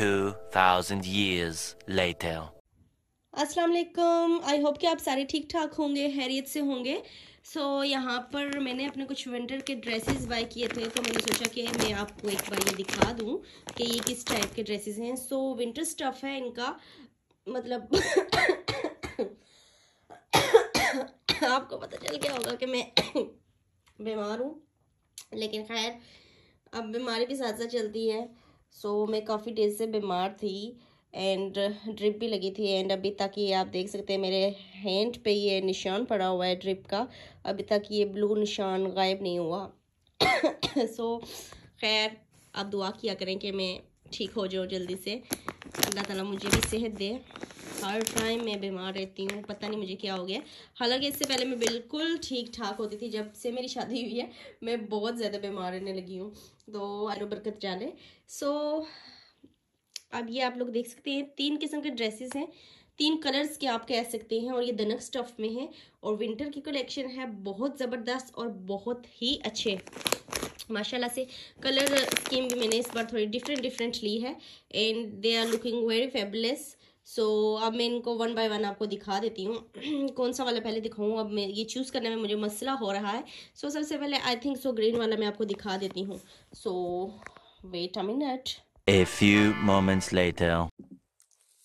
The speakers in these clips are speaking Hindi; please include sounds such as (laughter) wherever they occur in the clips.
2000 years later अस्सलाम वालेकुम आई होप कि आप सारे ठीक ठाक होंगे हैरियत से होंगे सो so, यहाँ पर मैंने अपने कुछ विंटर के ड्रेसेस बाय किए थे तो मैंने सोचा कि मैं आपको एक बार ये दिखा दूँ कि ये किस टाइप के ड्रेसेस हैं सो so, विंटर स्टफ़ है इनका मतलब (coughs) आपको पता चल गया होगा कि मैं (coughs) बीमार हूँ लेकिन खैर अब बीमारी भी साथ साथ चलती है सो so, मैं काफ़ी डेज से बीमार थी एंड ड्रिप भी लगी थी एंड अभी तक ये आप देख सकते हैं मेरे हैंड पे ये निशान पड़ा हुआ है ड्रिप का अभी तक ये ब्लू निशान गायब नहीं हुआ सो (coughs) so, खैर आप दुआ किया करें कि मैं ठीक हो जाऊँ जल्दी से अल्लाह ताला मुझे भी सेहत दे हर टाइम मैं बीमार रहती हूँ पता नहीं मुझे क्या हो गया हालांकि इससे पहले मैं बिल्कुल ठीक ठाक होती थी जब से मेरी शादी हुई है मैं बहुत ज़्यादा बीमार रहने लगी हूँ तो आरो बरकत जाने सो अब ये आप लोग देख सकते हैं तीन किस्म के ड्रेसेस हैं तीन कलर्स के आप कह सकते हैं और ये दनक स्टफ में है और विंटर की कलेक्शन है बहुत ज़बरदस्त और बहुत ही अच्छे माशाल्लाह से कलर स्कीम भी मैंने इस बार थोड़ी डिफरेंट डिफरेंट ली है and they are looking very fabulous so so, अब मैं इनको वन बाय वन आपको दिखा देती हूँ (clears throat) कौन सा वाला पहले दिखाऊँ अब मैं ये चूज़ करने में मुझे मसला हो रहा है सो so, सबसे पहले आई थिंक सो ग्रीन वाला मैं आपको दिखा देती हूँ so wait a minute a few moments later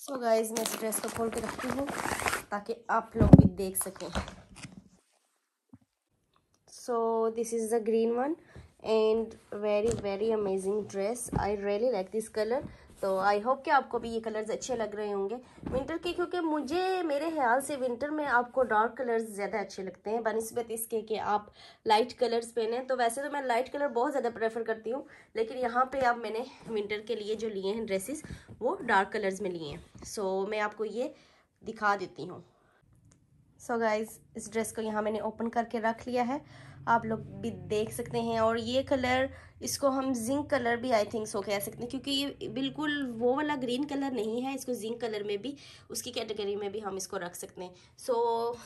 so guys मैं इस ड्रेस को खोल के रखती हूँ ताकि आप लोग भी देख सकें so this is the green one and very very amazing dress I really like this colour तो आई होप कि आपको भी ये कलर्स अच्छे लग रहे होंगे विंटर के क्योंकि मुझे मेरे ख्याल से विंटर में आपको डार्क कलर्स ज़्यादा अच्छे लगते हैं बनस्बत इसके कि आप लाइट कलर्स पहने तो वैसे तो मैं लाइट कलर बहुत ज़्यादा प्रेफर करती हूँ लेकिन यहाँ पे अब मैंने विंटर के लिए जो लिए हैं ड्रेसेस वो डार्क कलर्स में लिए हैं सो so, मैं आपको ये दिखा देती हूँ सो so गाइज इस ड्रेस को यहाँ मैंने ओपन करके रख लिया है आप लोग भी देख सकते हैं और ये कलर इसको हम जिंक कलर भी आई थिंक सो कह सकते हैं क्योंकि ये बिल्कुल वो वाला ग्रीन कलर नहीं है इसको जिंक कलर में भी उसकी कैटेगरी में भी हम इसको रख सकते हैं सो so,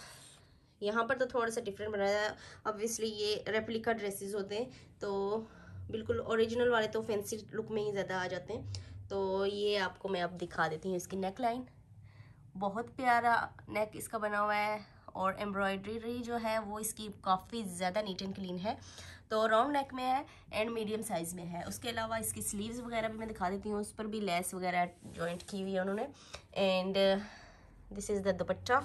यहाँ पर तो थोड़ा सा डिफरेंट बना है ऑब्वियसली ये रेप्लिका ड्रेसेस होते हैं तो बिल्कुल ओरिजिनल वाले तो फैंसी लुक में ही ज़्यादा आ जाते हैं तो ये आपको मैं अब दिखा देती हूँ इसकी नेक लाइन बहुत प्यारा नेक इसका बना हुआ है और एम्ब्रॉयड्री जो है वो इसकी काफ़ी ज़्यादा नीट एंड क्लीन है तो राउंड नेक में है एंड मीडियम साइज़ में है उसके अलावा इसकी स्लीव्स वगैरह भी मैं दिखा देती हूँ उस पर भी लेस वगैरह जॉइंट की हुई है उन्होंने and this is the dupatta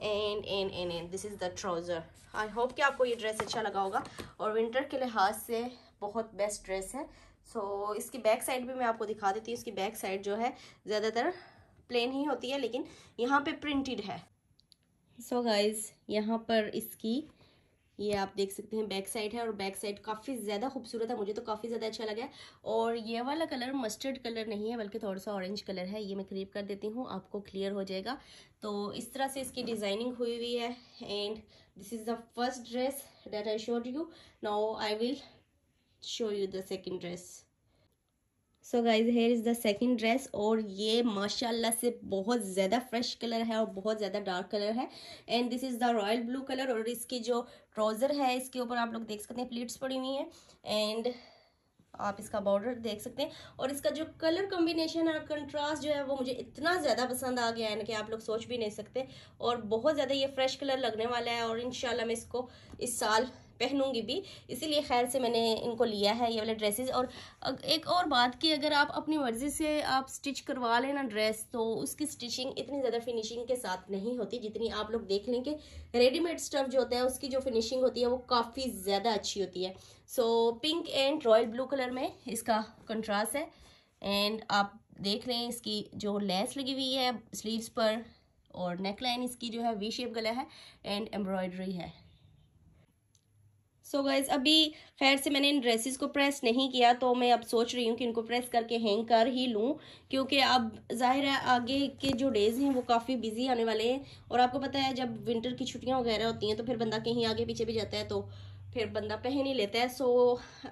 and and and and this is the trouser I hope कि आपको ये ड्रेस अच्छा लगा होगा और विंटर के लिहाज से बहुत बेस्ट ड्रेस है सो so, इसकी बैक साइड भी मैं आपको दिखा देती हूँ इसकी बैक साइड जो है ज़्यादातर प्लेन ही होती है लेकिन यहाँ पे प्रिंटेड है सो गाइज यहाँ पर इसकी ये आप देख सकते हैं बैक साइड है और बैक साइड काफ़ी ज़्यादा खूबसूरत है मुझे तो काफ़ी ज़्यादा अच्छा लगा है और ये वाला कलर मस्टर्ड कलर नहीं है बल्कि थोड़ा सा ऑरेंज कलर है ये मैं करीब कर देती हूँ आपको क्लियर हो जाएगा तो इस तरह से इसकी डिज़ाइनिंग हुई हुई है and this is the first dress that I showed you now I will show you the second dress so guys here is the second dress और ये माशाल्लाह से बहुत ज़्यादा फ्रेश कलर है और बहुत ज़्यादा डार्क कलर है and this is the royal blue colour और इसकी जो ट्राउज़र है इसके ऊपर आप लोग देख सकते हैं प्लेट्स पड़ी हुई हैं एंड आप इसका बॉर्डर देख सकते हैं और इसका जो कलर कॉम्बिनेशन और कंट्रास्ट जो है वो मुझे इतना ज़्यादा पसंद आ गया है ना कि आप लोग सोच भी नहीं सकते और बहुत ज़्यादा ये फ्रेश कलर लगने वाला है और इन मैं इसको इस साल पहनूंगी भी इसीलिए खैर से मैंने इनको लिया है ये वाले ड्रेसेस और एक और बात की अगर आप अपनी मर्ज़ी से आप स्टिच करवा लें ना ड्रेस तो उसकी स्टिचिंग इतनी ज़्यादा फिनिशिंग के साथ नहीं होती जितनी आप लोग देख लें कि रेडीमेड स्टफ जो होता है उसकी जो फिनिशिंग होती है वो काफ़ी ज़्यादा अच्छी होती है so pink and royal blue colour में इसका कंट्रास्ट है एंड आप देख रहे हैं इसकी जो लेस लगी हुई है स्लीव्स पर और नेकलाइन इसकी जो है वी शेप गला है एंड एम्ब्रॉयडरी है सो so गाइज अभी खैर से मैंने इन ड्रेसेस को प्रेस नहीं किया तो मैं अब सोच रही हूँ कि इनको प्रेस करके हैंग कर ही लूँ क्योंकि अब जाहिर है आगे के जो डेज़ हैं वो काफ़ी बिजी आने वाले हैं और आपको पता है जब विंटर की छुट्टियाँ वगैरह होती हैं तो फिर बंदा कहीं आगे पीछे भी जाता है तो फिर बंदा पहन ही लेता है सो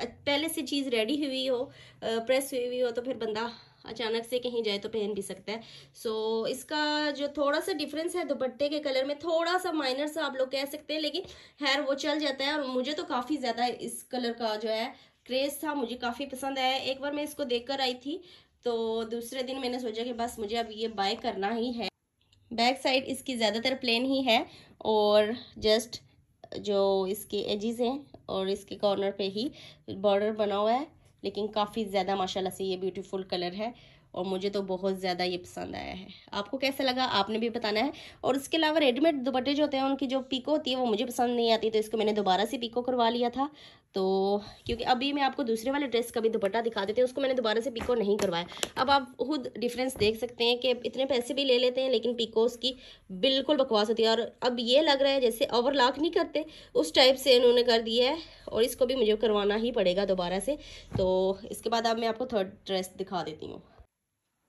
पहले से चीज़ रेडी हुई हो प्रेस हुई हुई हो तो फिर बंदा अचानक से कहीं जाए तो पहन भी सकता है सो so, इसका जो थोड़ा सा डिफरेंस है दुपट्टे के कलर में थोड़ा सा माइनर सा आप लोग कह सकते हैं लेकिन हेयर वो चल जाता है और मुझे तो काफ़ी ज़्यादा इस कलर का जो है क्रेज़ था मुझे काफ़ी पसंद आया एक बार मैं इसको देख कर आई थी तो दूसरे दिन मैंने सोचा कि बस मुझे अब ये बाय करना ही है बैक साइड इसकी ज़्यादातर प्लेन ही है और जस्ट जो इसके एजिज़ हैं और इसके कॉर्नर पे ही बॉर्डर बना हुआ है लेकिन काफ़ी ज़्यादा माशाल्लाह से ये ब्यूटीफुल कलर है और मुझे तो बहुत ज़्यादा ये पसंद आया है आपको कैसा लगा आपने भी बताना है और इसके अलावा रेडीमेड दुपट्टे जो होते हैं उनकी जो पीको होती है वो मुझे पसंद नहीं आती तो इसको मैंने दोबारा से पीको करवा लिया था तो क्योंकि अभी मैं आपको दूसरे वाले ड्रेस का भी दुपट्टा दिखा देते हैं उसको मैंने दोबारा से पीको नहीं करवाया अब आप खुद डिफरेंस देख सकते हैं कि इतने पैसे भी ले लेते हैं लेकिन पीको उसकी बिल्कुल बकवास होती है और अब ये लग रहा है जैसे ओवरलॉक नहीं करते उस टाइप से इन्होंने कर दिया है और इसको भी मुझे करवाना ही पड़ेगा दोबारा से तो इसके बाद अब मैं आपको थर्ड ड्रेस दिखा देती हूँ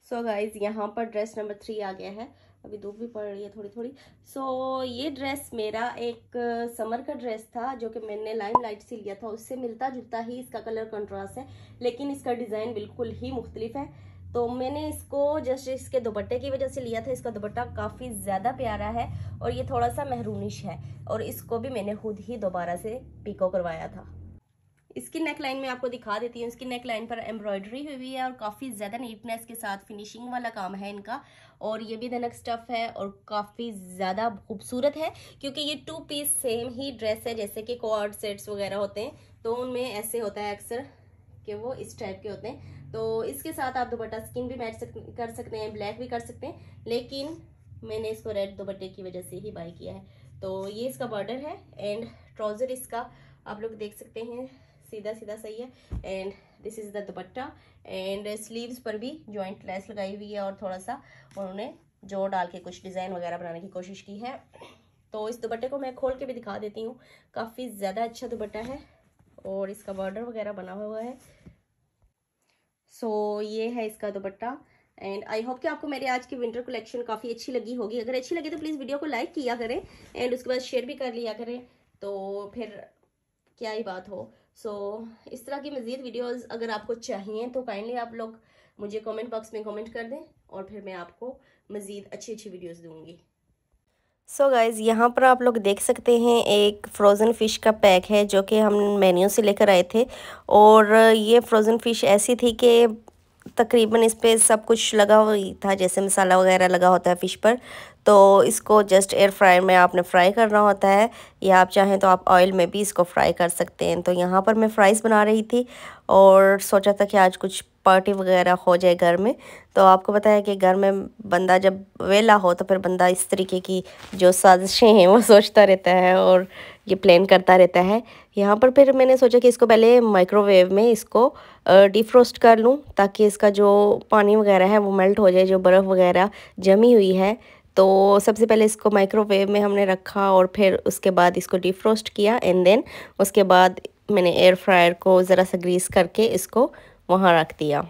सो गाइज यहाँ पर ड्रेस नंबर थ्री आ गया है अभी धूप भी पड़ रही है थोड़ी थोड़ी सो so, ये ड्रेस मेरा एक समर uh, का ड्रेस था जो कि मैंने लाइम लाइट से लिया था उससे मिलता जुलता ही इसका कलर कंट्रास्ट है लेकिन इसका डिज़ाइन बिल्कुल ही मुख्तलिफ है तो मैंने इसको जस्ट इसके दुपट्टे की वजह से लिया था इसका दुपट्टा काफ़ी ज़्यादा प्यारा है और ये थोड़ा सा महरूनिश है और इसको भी मैंने खुद ही दोबारा से पिको करवाया था इसकी नेक लाइन में आपको दिखा देती हूँ इसकी नेक लाइन पर एम्ब्रॉयडरी हुई हुई है और काफ़ी ज़्यादा नीटनेस के साथ फिनिशिंग वाला काम है इनका और ये भी धनक स्टफ है और काफ़ी ज़्यादा खूबसूरत है क्योंकि ये टू पीस सेम ही ड्रेस है जैसे कि कॉर्ड सेट्स वगैरह होते हैं तो उनमें ऐसे होता है अक्सर कि वो इस टाइप के होते हैं तो इसके साथ आप दोपट्टा स्किन भी मैच कर सकते हैं ब्लैक भी कर सकते हैं लेकिन मैंने इसको रेड दोपट्टे की वजह से ही बाई किया है तो ये इसका बॉर्डर है एंड ट्राउज़र इसका आप लोग देख सकते हैं सीधा सीधा सही है and this is the dupatta and sleeves पर भी जॉइंट लेस लगाई हुई है और थोड़ा सा उन्होंने जोड़ डाल के कुछ डिज़ाइन वगैरह बनाने की कोशिश की है तो इस दुपट्टे को मैं खोल के भी दिखा देती हूँ काफ़ी ज़्यादा अच्छा दुपट्टा है और इसका बॉर्डर वगैरह बना हुआ है सो so, ये है इसका दुपट्टा एंड आई होप कि आपको मेरे आज की विंटर कलेक्शन काफ़ी अच्छी लगी होगी अगर अच्छी लगी तो प्लीज़ वीडियो को लाइक किया करें एंड उसके बाद शेयर भी कर लिया करें तो फिर क्या ही बात हो सो so, इस तरह की मज़ीद वीडियोस अगर आपको चाहिए तो काइंडली आप लोग मुझे कमेंट बॉक्स में कमेंट कर दें और फिर मैं आपको मज़ीद अच्छी अच्छी वीडियोस दूंगी सो so गाइज़ यहाँ पर आप लोग देख सकते हैं एक फ्रोज़न फ़िश का पैक है जो कि हम मेन्यू से लेकर आए थे और ये फ्रोज़न फ़िश ऐसी थी कि तकरीबन इस पर सब कुछ लगा हुआ था जैसे मसाला वगैरह लगा होता है फ़िश पर तो इसको जस्ट एयर फ्रायर में आपने फ्राई करना होता है या आप चाहें तो आप ऑयल में भी इसको फ्राई कर सकते हैं तो यहाँ पर मैं फ्राइज़ बना रही थी और सोचा था कि आज कुछ पार्टी वगैरह हो जाए घर में तो आपको पता है कि घर में बंदा जब वेला हो तो फिर बंदा इस तरीके की जो साजिशें हैं वो (laughs) सोचता रहता है और ये प्लान करता रहता है यहाँ पर फिर मैंने सोचा कि इसको पहले माइक्रोवेव में इसको डिफ्रोस्ट कर लूँ ताकि इसका जो पानी वगैरह है वो मेल्ट हो जाए जो बर्फ़ वगैरह जमी हुई है तो सबसे पहले इसको माइक्रोवेव में हमने रखा और फिर उसके बाद इसको डिफ्रोस्ट किया एंड देन उसके बाद मैंने एयर फ्रायर को ज़रा सा ग्रीस करके इसको वहाँ रख दिया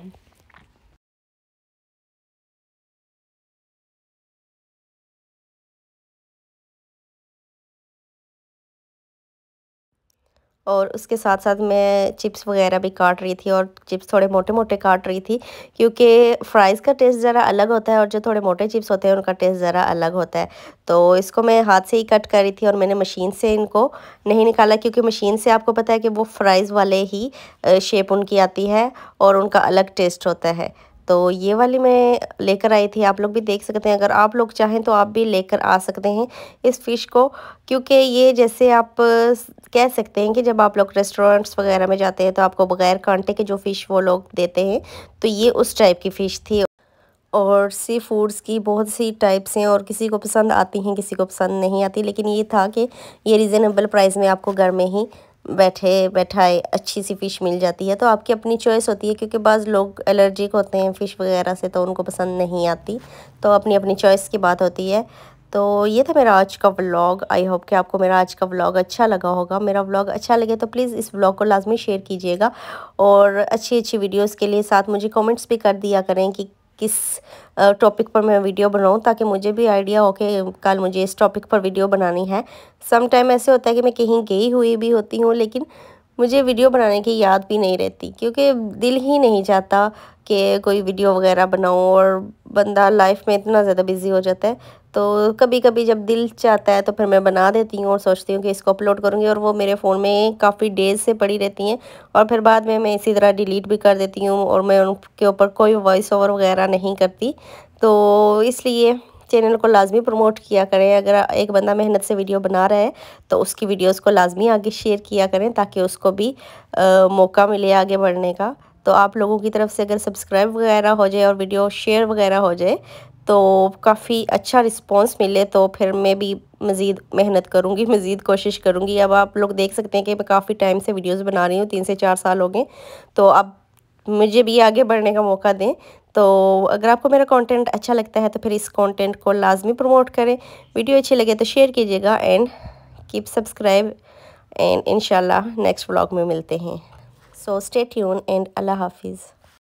और उसके साथ साथ मैं चिप्स वगैरह भी काट रही थी और चिप्स थोड़े मोटे मोटे काट रही थी क्योंकि फ्राइज़ का टेस्ट ज़रा अलग होता है और जो थोड़े मोटे चिप्स होते हैं उनका टेस्ट ज़रा अलग होता है तो इसको मैं हाथ से ही कट कर रही थी और मैंने मशीन से इनको नहीं निकाला क्योंकि मशीन से आपको पता है कि वो फ्राइज़ वाले ही शेप उनकी आती है और उनका अलग टेस्ट होता है तो ये वाली मैं लेकर आई थी आप लोग भी देख सकते हैं अगर आप लोग चाहें तो आप भी लेकर आ सकते हैं इस फ़िश को क्योंकि ये जैसे आप कह सकते हैं कि जब आप लोग रेस्टोरेंट्स वगैरह में जाते हैं तो आपको बग़ैर कांटे के जो फ़िश वो लोग देते हैं तो ये उस टाइप की फ़िश थी और सी फूड्स की बहुत सी टाइप्स हैं और किसी को पसंद आती हैं किसी को पसंद नहीं आती लेकिन ये था कि ये रिज़नेबल प्राइस में आपको घर में ही बैठे बैठाए अच्छी सी फ़िश मिल जाती है तो आपकी अपनी चॉइस होती है क्योंकि बाज़ लोग एलर्जिक होते हैं फ़िश वगैरह से तो उनको पसंद नहीं आती तो अपनी अपनी चॉइस की बात होती है तो ये था मेरा आज का व्लॉग आई होप कि आपको मेरा आज का व्लॉग अच्छा लगा होगा मेरा व्लॉग अच्छा लगे तो प्लीज़ इस व्लॉग को लाजमी शेयर कीजिएगा और अच्छी अच्छी वीडियोस के लिए साथ मुझे कमेंट्स भी कर दिया करें कि किस टॉपिक पर मैं वीडियो बनाऊँ ताकि मुझे भी आइडिया हो कि कल मुझे इस टॉपिक पर वीडियो बनानी है सम टाइम ऐसे होता है कि मैं कहीं गई हुई भी होती हूँ लेकिन मुझे वीडियो बनाने की याद भी नहीं रहती क्योंकि दिल ही नहीं चाहता कि कोई वीडियो वगैरह बनाऊँ और बंदा लाइफ में इतना ज़्यादा बिज़ी हो जाता है तो कभी कभी जब दिल चाहता है तो फिर मैं बना देती हूँ और सोचती हूँ कि इसको अपलोड करूँगी और वो मेरे फ़ोन में काफ़ी डेज से पड़ी रहती हैं और फिर बाद में मैं इसी तरह डिलीट भी कर देती हूँ और मैं उनके ऊपर कोई वॉइस ओवर वगैरह नहीं करती तो इसलिए चैनल को लाजमी प्रमोट किया करें अगर एक बंदा मेहनत से वीडियो बना रहा है तो उसकी वीडियोस को लाजमी आगे शेयर किया करें ताकि उसको भी आ, मौका मिले आगे बढ़ने का तो आप लोगों की तरफ से अगर सब्सक्राइब वगैरह हो जाए और वीडियो शेयर वगैरह हो जाए तो काफ़ी अच्छा रिस्पांस मिले तो फिर मैं भी मज़ीद मेहनत करूँगी मज़ीद कोशिश करूँगी अब आप लोग देख सकते हैं कि मैं काफ़ी टाइम से वीडियोस बना रही हूँ तीन से चार साल हो गए तो अब मुझे भी आगे बढ़ने का मौका दें तो अगर आपको मेरा कंटेंट अच्छा लगता है तो फिर इस कंटेंट को लाजमी प्रमोट करें वीडियो अच्छी लगे तो शेयर कीजिएगा and keep subscribe and in next vlog में मिलते हैं सो स्टेट यून एंड अल्लाह हाफिज़